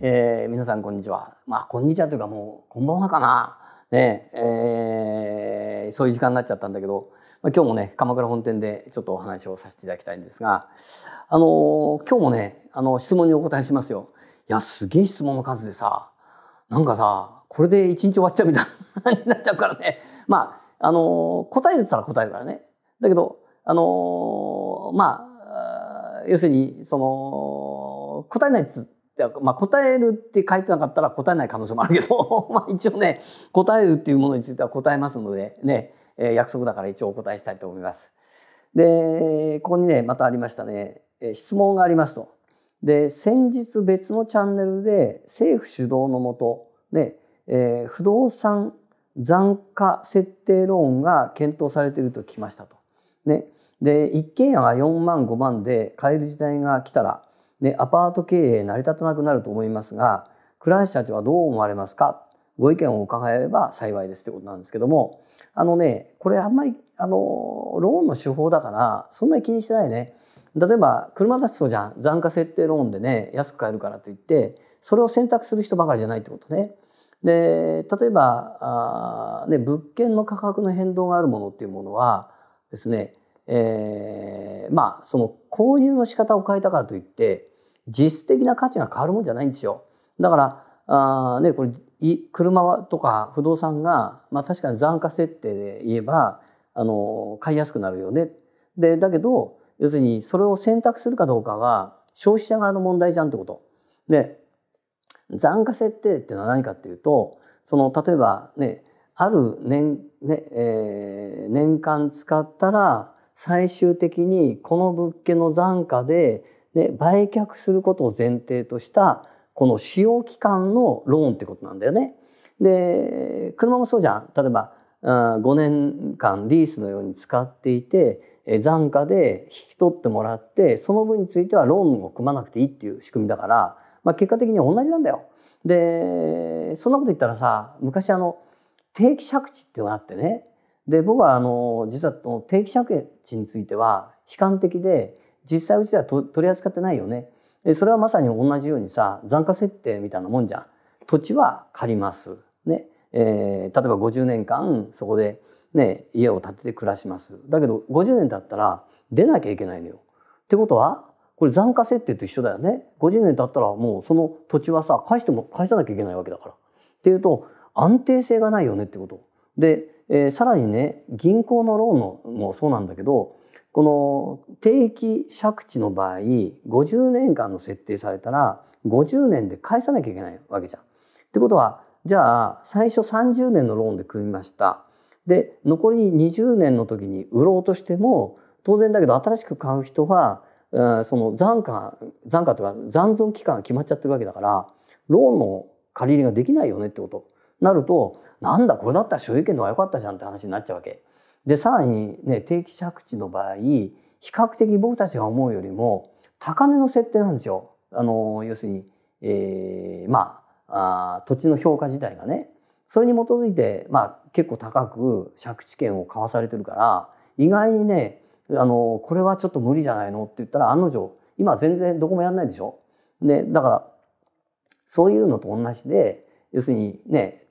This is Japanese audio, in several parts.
えー、皆さんこんにちは。まあ、こんにちはというかもう、こんばんはかな。ねえー、そういう時間になっちゃったんだけど、まあ、今日もね、鎌倉本店でちょっとお話をさせていただきたいんですが、あのー、今日もね、あの、質問にお答えしますよ。いや、すげえ質問の数でさ、なんかさ、これで一日終わっちゃうみたいなになっちゃうからね。まあ、あのー、答えてたら答えるからね。だけど、あのー、まあ、要するに、その、答えないっつまあ、答えるって書いてなかったら答えない可能性もあるけど まあ一応ね答えるっていうものについては答えますのでね、えー、約束だから一応お答えしたいと思います。でここにねまたありましたね、えー、質問がありますと。で先日別のチャンネルで政府主導のもと、ねえー、不動産残価設定ローンが検討されていると聞きましたと。ね、で一軒家が4万5万で買える時代が来たらでアパート経営成り立たなくなると思いますが倉橋社長はどう思われますかご意見を伺えれば幸いですということなんですけどもあのねこれあんまりあのローンの手法だからそんなに気にしてないね例えば車だとそうじゃん残価設定ローンでね安く買えるからといってそれを選択する人ばかりじゃないってことね。で例えばあ、ね、物件の価格の変動があるものっていうものはですねえー、まあその購入の仕方を変えたからといって実質的な価値が変わるもんじゃないんですよ。だからあねこれ車とか不動産が、まあ、確かに残価設定で言えばあの買いやすくなるよね。でだけど要するにそれを選択するかどうかは消費者側の問題じゃんってこと。で残価設定っていうのは何かっていうとその例えばねある年,、ねえー、年間使ったら最終的にこの物件の残価で、ね、売却することを前提としたこの使用期間のローンってことなんだよね。で車もそうじゃん例えば5年間リースのように使っていて残価で引き取ってもらってその分についてはローンを組まなくていいっていう仕組みだから、まあ、結果的には同じなんだよ。でそんなこと言ったらさ昔あの定期借地っていうのがあってねで僕はあの実は定期借地については悲観的で実際うちでは取り扱ってないよねそれはまさに同じようにさ残価設定みたいなもんじゃん土地は借ります、ねえー、例えば50年間そこで、ね、家を建てて暮らしますだけど50年経ったら出なきゃいけないのよ。ってことはこれ残価設定と一緒だよね50年経ったらもうその土地はさ返しても返さなきゃいけないわけだから。っていうと安定性がないよねってこと。でえー、さらにね銀行のローンのもそうなんだけどこの定期借地の場合50年間の設定されたら50年で返さなきゃいけないわけじゃん。ってことはじゃあ最初30年のローンで組みました。で残り20年の時に売ろうとしても当然だけど新しく買う人は、うん、その残価残価というか残存期間が決まっちゃってるわけだからローンの借り入れができないよねってこと。なるとなんだこれだったら所有権の方が良かったじゃんって話になっちゃうわけ。でさらにね定期借地の場合比較的僕たちが思うよりも高値の設定なんですよ。あの要するに、えー、まああ土地の評価自体がねそれに基づいて、まあ、結構高く借地権を買わされてるから意外にねあのこれはちょっと無理じゃないのって言ったら案の定今全然どこもやんないでしょ。ね、だからそういうのと同じで要するにね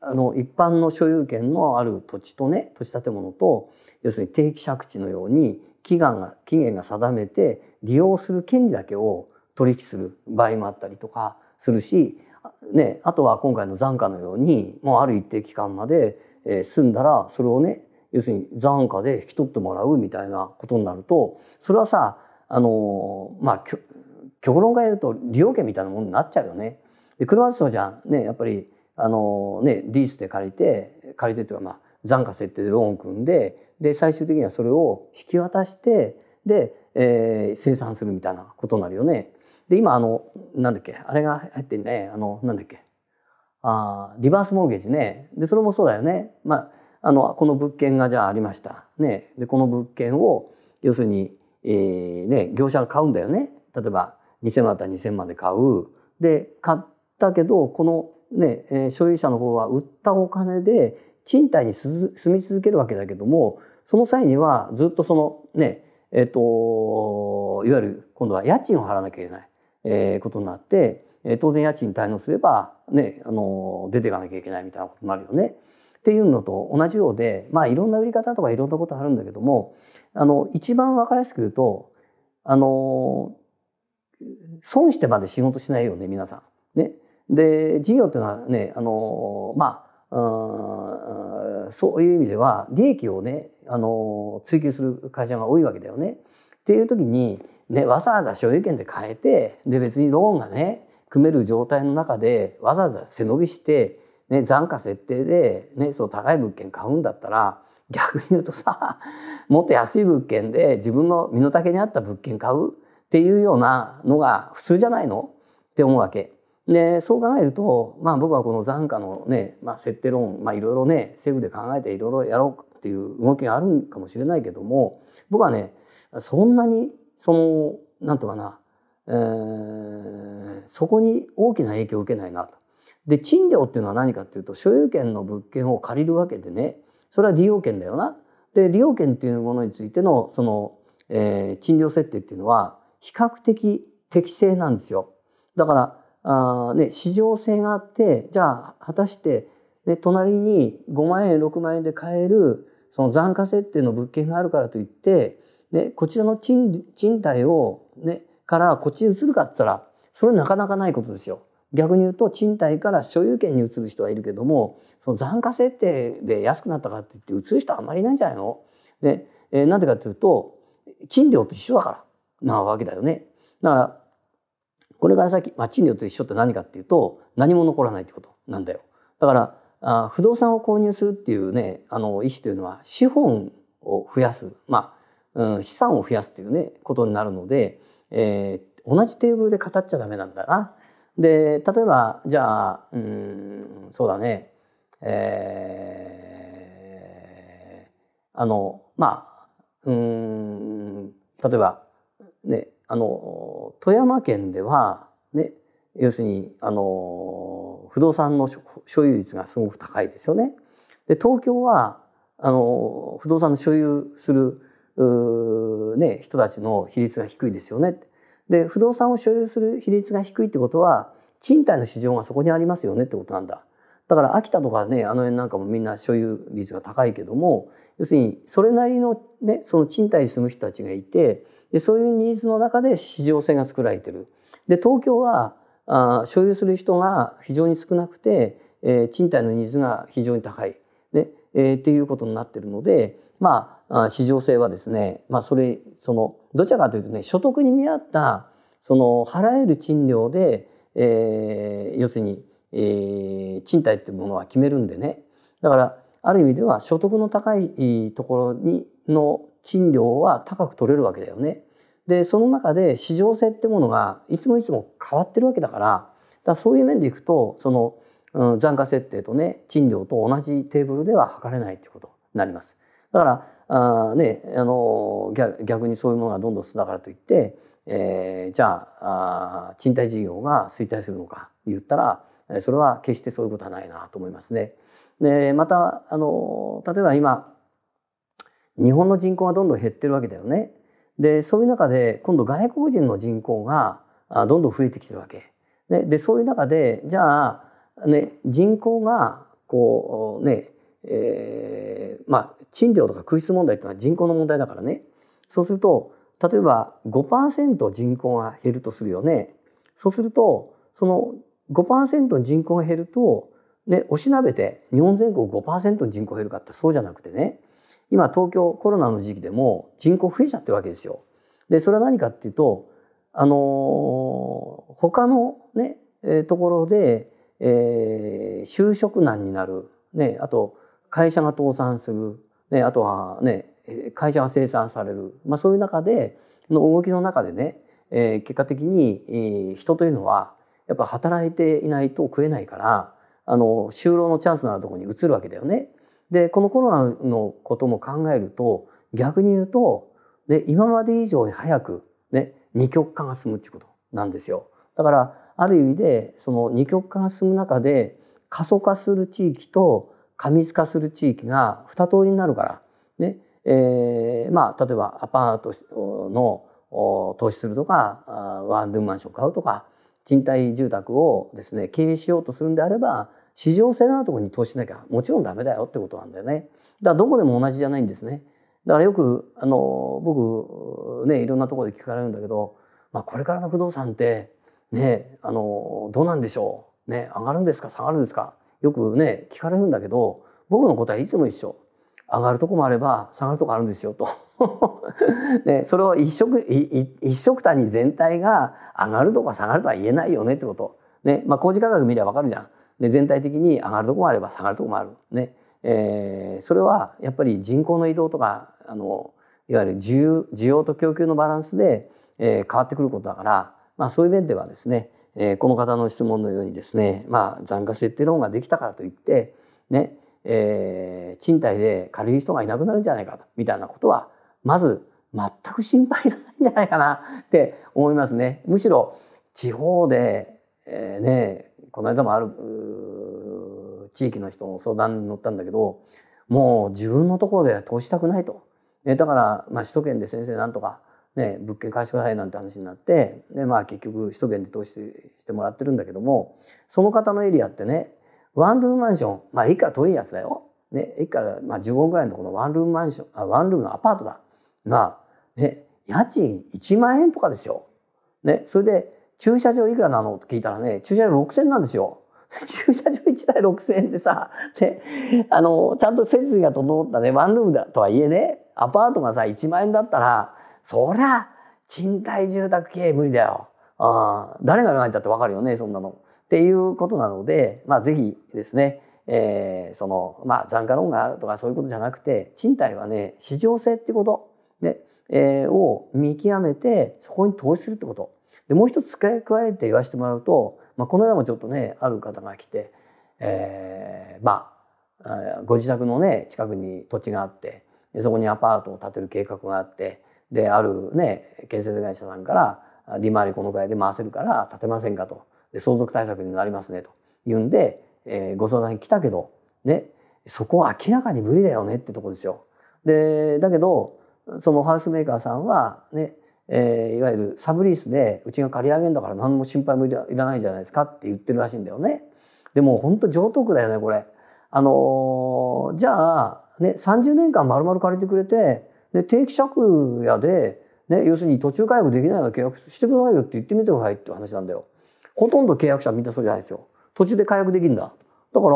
あの一般の所有権のある土地とね土地建物と要するに定期借地のように期が期限が定めて利用する権利だけを取引する場合もあったりとかするし、ね、あとは今回の残価のようにもうある一定期間まで、えんだらそれをね要するに残価で引き取ってもらうみたいなことになるとそれはさあのまあ極論が言うと利用権みたいなものになっちゃうよね。で車ですとじゃあねやっぱりあのねリースで借りて借りてというかまあ残価設定でローンを組んでで最終的にはそれを引き渡してで、えー、生産するみたいなことになるよね。で今あのなんだっけあれが入ってねあのなんだっけあリバースモーゲージねでそれもそうだよね、まあ、あのこの物件がじゃあありました、ね、でこの物件を要するに、えーね、業者が買うんだよね例えば2,000万だったら2,000万で買うで買っだけどこのね、え所有者の方は売ったお金で賃貸に住み続けるわけだけどもその際にはずっとそのねえっ、といわゆる今度は家賃を払わなきゃいけない、えことになって、え当然家賃滞納すれば、ね、あの出ていかなきゃいけないみたいなことになるよね。っていうのと同じようで、まあ、いろんな売り方とかいろんなことあるんだけどもあの一番分かりやすく言うとあの損してまで仕事しないよね皆さん。で、事業っていうのはね、あの、まあ、そういう意味では利益をね、あの、追求する会社が多いわけだよね。っていう時に、ね、わざわざ所有権で変えて、で、別にローンがね、組める状態の中でわざわざ背伸びして、ね、残価設定で、ね、そう高い物件買うんだったら逆に言うとさ もっと安い物件で自分の身の丈に合った物件買うっていうようなのが普通じゃないのって思うわけ。でそう考えると、まあ、僕はこの残価のね、まあ、設定論、まあ、いろいろね政府で考えていろいろやろうっていう動きがあるかもしれないけども僕はねそんなにそのなんとかな、えー、そこに大きな影響を受けないなと。で賃料っていうのは何かっていうと所有権の物件を借りるわけでねそれは利用権だよな。で利用権っていうものについてのその、えー、賃料設定っていうのは比較的適正なんですよ。だからあ、ね、市場性があってじゃあ果たして、ね、隣に5万円6万円で買えるその残価設定の物件があるからといって、ね、こちらの賃賃貸を、ね、からこっちに移るかっつったらそれなかなかないことですよ。逆に言うと賃貸から所有権に移る人はいるけどもその残価設定で安くなったからって言って移る人はあんまりいないんじゃないので、えー、なんでかっていうと賃料と一緒だからなわけだよね。だからこれから先、まあ、賃料と一緒って何かっていうと何も残らないってことなんだよ。だからあ不動産を購入するっていうねあの意思というのは資本を増やす、まあうん、資産を増やすっていうねことになるので、えー、同じテーブルで語っちゃダメなんだな。で例えばじゃあうんそうだねえー、あのまあうん例えばねあの富山県では、ね、要するにあの不動産の所有率がすごく高いですよね。で東京はあの不動産の所有するね、人たちの比率が低いですよね。で不動産を所有する比率が低いってことは賃貸の市場がそこにありますよねってことなんだ。だから秋田とかねあの辺なんかもみんな所有率が高いけども要するにそれなりの,、ね、その賃貸に住む人たちがいてでそういうニーズの中で市場性が作られてる。で東京はあ所有する人が非常に少なくて、えー、賃貸のニーズが非常に高い。でえー、っていうことになってるので、まあ、市場性はですね、まあ、それそのどちらかというとね所得に見合ったその払える賃料で、えー、要するにえー、賃貸ってものは決めるんでねだからある意味では所得の高いところにの賃料は高く取れるわけだよね。でその中で市場性ってものがいつもいつも変わってるわけだからだそういう面でいくとその、うん、残価設定とね賃料と同じテーブルでは測れないっていうことになります。だからあ、ね、あの逆にそういうものがどんどん進んだからといって、えー、じゃああ賃貸事業が衰退するのか言ったらそれは決してそういうことはないなと思いますね。でまたあの例えば今日本の人口がどんどん減ってるわけだよね。でそういう中で今度外国人の人口がどんどん増えてきてるわけ。ね、でそういう中でじゃあ、ね、人口がこうね、えー、まあ賃料とか空室問題っていうのは人口の問題だからね。そうすると例えば5%人口が減るとするよね。そうするとその5%の人口が減ると、ね、おしなべて日本全国5%の人口減るかってそうじゃなくてね、今東京コロナの時期でも人口増えちゃってるわけですよ。で、それは何かっていうと、あのー、他のね、えー、ところで、えー、就職難になる、ね、あと会社が倒産する、ね、あとはね、会社が生産される、まあ、そういう中での動きの中でね、えー、結果的に、えー、人というのはやっぱ働いていないと食えないからあの就労のチャンスのあるとこに移るわけだよね。でこのコロナのことも考えると逆に言うとで今まで以上に早く、ね、二極化が進むっていうことなんですよ。だからある意味でその二極化が進む中で過疎化する地域と過密化する地域が二通りになるから、ねえー、まあ、例えばアパートの投資するとかワンルームマンション買うとか賃貸住宅をですね経営しようとするんであれば市場性のあるところに投資しなきゃもちろんダメだよってことなんだよねだからどこでも同じじゃないんですねだからよくあの僕ねいろんなところで聞かれるんだけど、まあ、これからの不動産ってねあのどうなんでしょうね上がるんですか下がるんですかよくね聞かれるんだけど僕の答えいつも一緒上がるとこもあれば下がるとこあるんですよとね、それを一色一色単に全体が上がるとか下がるとは言えないよねってこと。ねまあ、工事価格見ればわかるじゃん。ね、全体的に上がるとこもあれば下がるとこもある。ねえー、それはやっぱり人口の移動とかあのいわゆる需要と供給のバランスで、えー、変わってくることだから、まあ、そういう面ではですね、えー、この方の質問のようにですね、まあ、残価設定論ができたからといって、ねえー、賃貸で借りる人がいなくなるんじゃないかとみたいなことはまず全く心配ないんじゃないかなって思いますね。むしろ地方で、えー、ねこの間もある地域の人の相談に乗ったんだけどもう自分のところでは投資したくないと。えだから、まあ、首都圏で先生なんとか、ね、物件貸してくださいなんて話になってで、まあ、結局首都圏で投資してもらってるんだけどもその方のエリアってねワンルームマンション、まあいから遠いやつだよ。ね、いからまあ15分ぐらいのところのワンルームマンション、あワンルームのアパートだ。が、ね、家賃1万円とかですよ。ね、それで駐車場いくらなのって聞いたらね、駐車場6000円なんですよ。駐車場1台6000円でさ、ね、あの、ちゃんと設備が整ったね、ワンルームだとはいえね、アパートがさ、1万円だったら、そりゃ、賃貸住宅系無理だよ。あ誰が考えたってわかるよね、そんなの。っていうことなので、まあ、ぜひですね、えー、そのまあ残価ローンがあるとかそういうことじゃなくて賃貸はね市場性ってことね、えー、を見極めてそこに投資するってこと。でもう一つ付け加えて言わせてもらうと、まあ、この間もちょっとねある方が来て、えー、まあご自宅のね近くに土地があってそこにアパートを建てる計画があってであるね建設会社さんから利回りこのぐらいで回せるから建てませんかと。相続対策になりますねと言うんで、えー、ご相談に来たけど、ね、そこは明らかに無理だよねってとこですよ。で、だけど、そのハウスメーカーさんはね、えー、いわゆるサブリースでうちが借り上げんだから何も心配もいらないじゃないですかって言ってるらしいんだよね。でも本当上等区だよね、これ。あのー、じゃあ、ね、30年間丸々借りてくれて、で、定期借家で、ね、要するに途中解約できないような契約してくださいよって言ってみてくださいって話なんだよ。ほとんど契約者はみんなそうじゃないですよ。途中で解約できるんだ。だか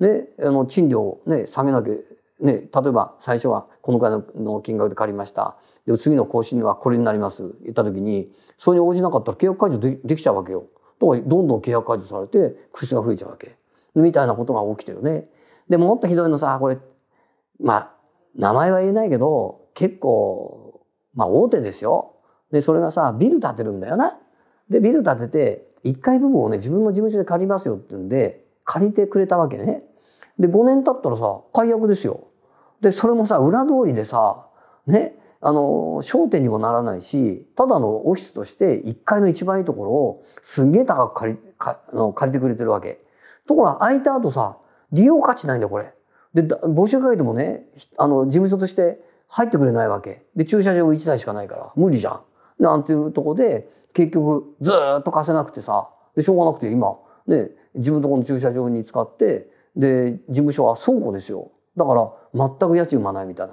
ら、ね、あの、賃料をね、下げなきゃ、ね、例えば最初はこのくらいの金額で借りました。で、次の更新はこれになります。言った時に、それに応じなかったら契約解除でできちゃうわけよ。だから、どんどん契約解除されて、口が増えちゃうわけ。みたいなことが起きてるね。でももっとひどいのさ、これ、まあ、名前は言えないけど、結構、まあ大手ですよ。で、それがさ、ビル建てるんだよな。で、ビル建てて、1階部分をね自分の事務所で借りますよって言うんで借りてくれたわけね。で5年経ったらさ解約ですよ。でそれもさ裏通りでさねあの商店にもならないしただのオフィスとして1階の一番いいところをすんげえ高く借りかあの借りてくれてるわけ。ところが空いた後さ利用価値ないんだこれ。で募集かけてもねあの事務所として入ってくれないわけ。で駐車場1台しかないから無理じゃん。なんていうとこで結局ずっと貸せなくてさでしょうがなくて今ね自分のとこの駐車場に使ってで事務所は倉庫ですよだから全く家賃まないみた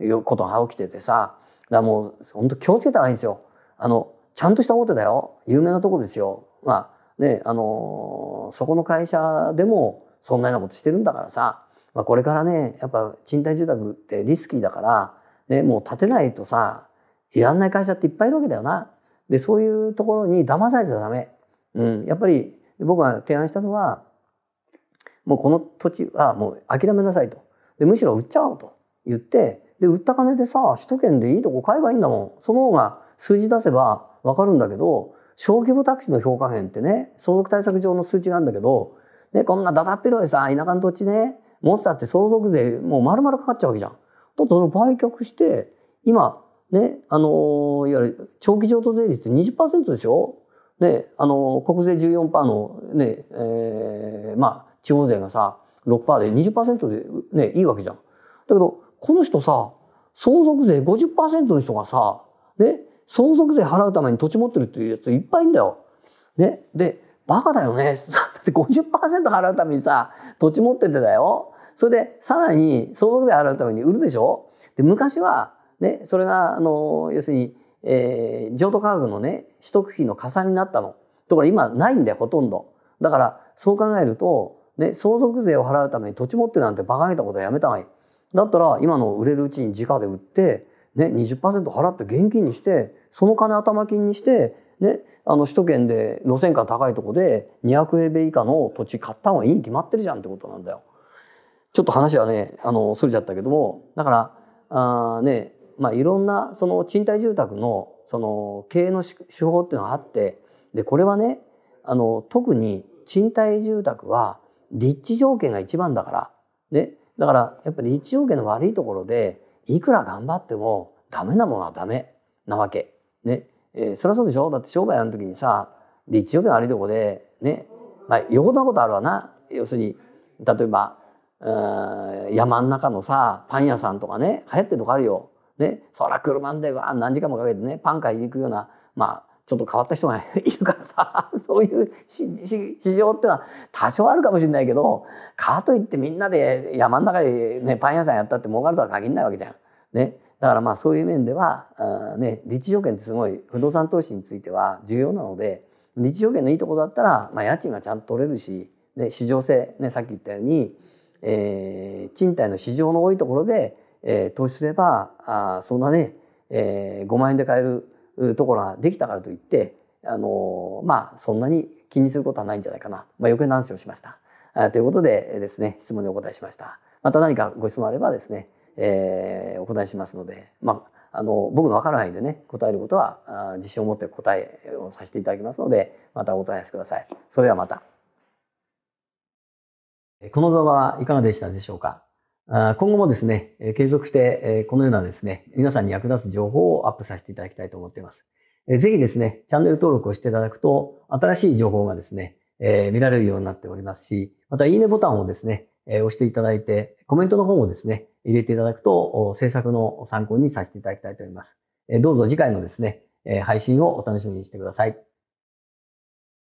いなことが起きててさだからもう本当気をつけた方がいいんですよあのちゃんとした大手だよ有名なとこですよまあねあのそこの会社でもそんなようなことしてるんだからさ、まあ、これからねやっぱ賃貸住宅ってリスキーだから、ね、もう建てないとさやんない会社っていっぱいいるわけだよな。でそういうところに騙されちゃダメ、うん、やっぱり僕が提案したのはもうこの土地はもう諦めなさいとでむしろ売っちゃおうと言ってで売った金でさ首都圏でいいとこ買えばいいんだもんその方が数字出せば分かるんだけど小規模タクシーの評価編ってね相続対策上の数値なんだけど、ね、こんなだだっ広いさ田舎の土地ね持つてたって相続税もう丸々かかっちゃうわけじゃん。とその売却して今ね、あの、いわゆる長期譲渡税率って20%でしょね、あの、国税14%のね、えー、まあ、地方税がさ、6%で20%でね、いいわけじゃん。だけど、この人さ、相続税50%の人がさ、ね、相続税払うために土地持ってるっていうやついっぱいいんだよ。ね、で、バカだよね。だって50%払うためにさ、土地持っててだよ。それで、さらに相続税払うために売るでしょで、昔は、ね、それがあの要するに、えー、譲渡価格のね取得費の加算になったのところ今ないんだよほとんどだからそう考えると、ね、相続税を払うために土地持ってるなんて馬鹿げたことはやめたうがいいだったら今の売れるうちに直で売って、ね、20%払って現金にしてその金頭金にして、ね、あの首都圏で路線価高いとこで200平米以下の土地買った方がいいに決まってるじゃんってことなんだよ。ちょっと話はねあのそれちゃったけどもだからあねまあ、いろんなその賃貸住宅のその経営の手法っていうのがあってでこれはねあの特に賃貸住宅は立地条件が一番だから、ね、だからやっぱり立地条件の悪いところでいくら頑張ってもダメなものはダメなわけ。ねえー、そりゃそうでしょだって商売やる時にさ立地条件悪いとこでね、まあ、よほどなことあるわな要するに例えば山ん中のさパン屋さんとかね流行ってるとこあるよね、そら車でわ何時間もかけてねパン買いに行くようなまあちょっと変わった人が いるからさ そういう市場ってのは多少あるかもしれないけどかといってみんなで山の中で、ね、パン屋さんやったって儲かるとは限らないわけじゃん。ね、だからまあそういう面ではあ、ね、立地条件ってすごい不動産投資については重要なので立地条件のいいとこだったら、まあ、家賃がちゃんと取れるし、ね、市場性、ね、さっき言ったように、えー、賃貸の市場の多いところでえー、投資すればあそんなね、えー、5万円で買えるところができたからといって、あのー、まあそんなに気にすることはないんじゃないかな、まあ、余計な話をしました。あということでですね質問にお答えしました。また何かご質問あればですね、えー、お答えしますので、まあ、あの僕の分からないでね答えることは自信を持って答えをさせていただきますのでまたお答えしてください。それではまた。この動画はいかがでしたでしょうか今後もですね、継続して、このようなですね、皆さんに役立つ情報をアップさせていただきたいと思っています。ぜひですね、チャンネル登録をしていただくと、新しい情報がですね、え見られるようになっておりますし、またいいねボタンをですね、え押していただいて、コメントの方もですね、入れていただくと、制作の参考にさせていただきたいと思います。えどうぞ次回のですね、え配信をお楽しみにしてください。